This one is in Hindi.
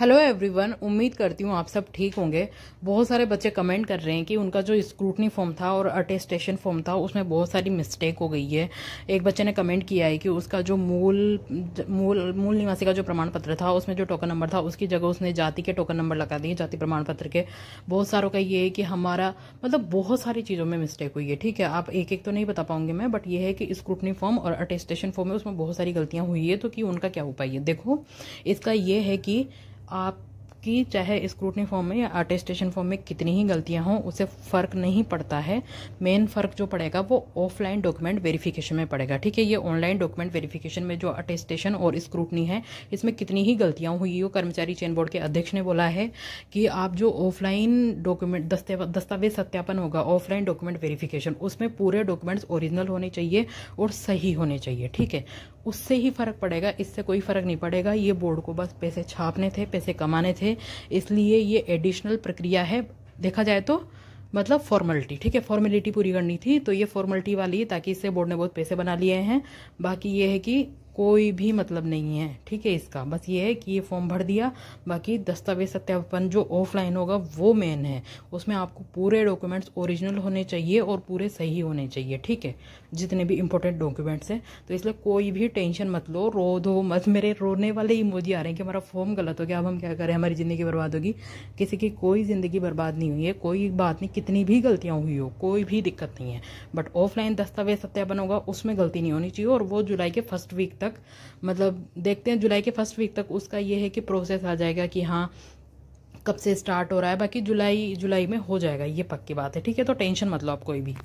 हेलो एवरीवन उम्मीद करती हूँ आप सब ठीक होंगे बहुत सारे बच्चे कमेंट कर रहे हैं कि उनका जो स्क्रूटनी फॉर्म था और अटेस्टेशन फॉर्म था उसमें बहुत सारी मिस्टेक हो गई है एक बच्चे ने कमेंट किया है कि उसका जो मूल मूल मूल निवासी का जो प्रमाण पत्र था उसमें जो टोकन नंबर था उसकी जगह उसने जाति के टोकन नंबर लगा दिए जाति प्रमाण पत्र के बहुत सारों का ये है कि हमारा मतलब बहुत सारी चीज़ों में मिस्टेक हुई है ठीक है आप एक एक तो नहीं बता पाऊंगे मैं बट ये है कि स्क्रूटनी फॉर्म और अटेस्टेशन फॉर्म में उसमें बहुत सारी गलतियाँ हुई है तो कि उनका क्या उपाय है देखो इसका ये है कि आप कि चाहे स्क्रूटनी फॉर्म में या अटेस्टेशन फॉर्म में कितनी ही गलतियां हों उसे फ़र्क नहीं पड़ता है मेन फ़र्क जो पड़ेगा वो ऑफलाइन डॉक्यूमेंट वेरिफिकेशन में पड़ेगा ठीक है ये ऑनलाइन डॉक्यूमेंट वेरिफिकेशन में जो अटेस्टेशन और स्क्रूटनी है इसमें कितनी ही गलतियाँ हुई हो कर्मचारी चयन बोर्ड के अध्यक्ष ने बोला है कि आप जो ऑफलाइन डॉक्यूमेंट दस्तावेज सत्यापन होगा ऑफलाइन डॉक्यूमेंट वेरिफिकेशन उसमें पूरे डॉक्यूमेंट्स ओरिजिनल होने चाहिए और सही होने चाहिए ठीक है उससे ही फ़र्क पड़ेगा इससे कोई फ़र्क नहीं पड़ेगा ये बोर्ड को बस पैसे छापने थे पैसे कमाने थे इसलिए ये एडिशनल प्रक्रिया है देखा जाए तो मतलब फॉर्मेलिटी ठीक है फॉर्मेलिटी पूरी करनी थी तो ये फॉर्मेलिटी वाली ताकि इससे बोर्ड ने बहुत पैसे बना लिए हैं बाकी ये है कि कोई भी मतलब नहीं है ठीक है इसका बस ये है कि ये फॉर्म भर दिया बाकी दस्तावेज सत्यापन जो ऑफलाइन होगा वो मेन है उसमें आपको पूरे डॉक्यूमेंट्स ओरिजिनल होने चाहिए और पूरे सही होने चाहिए ठीक है जितने भी इंपॉर्टेंट डॉक्यूमेंट्स हैं तो इसलिए कोई भी टेंशन मत लो रो दो मत मेरे रोने वाले इमोजी आ रहे हैं कि हमारा फॉर्म गलत हो गया अब हम क्या करें हमारी ज़िंदगी बर्बाद होगी किसी की कोई ज़िंदगी बर्बाद नहीं हुई है कोई बात नहीं कितनी भी गलतियाँ हुई हो कोई भी दिक्कत नहीं है बट ऑफलाइन दस्तावेज सत्यापन होगा उसमें गलती नहीं होनी चाहिए और वो जुलाई के फर्स्ट वीक तक मतलब देखते हैं जुलाई के फर्स्ट वीक तक उसका ये है कि प्रोसेस आ जाएगा कि हाँ कब से स्टार्ट हो रहा है बाकी जुलाई जुलाई में हो जाएगा ये पक्की बात है ठीक है तो टेंशन मतलब आप कोई भी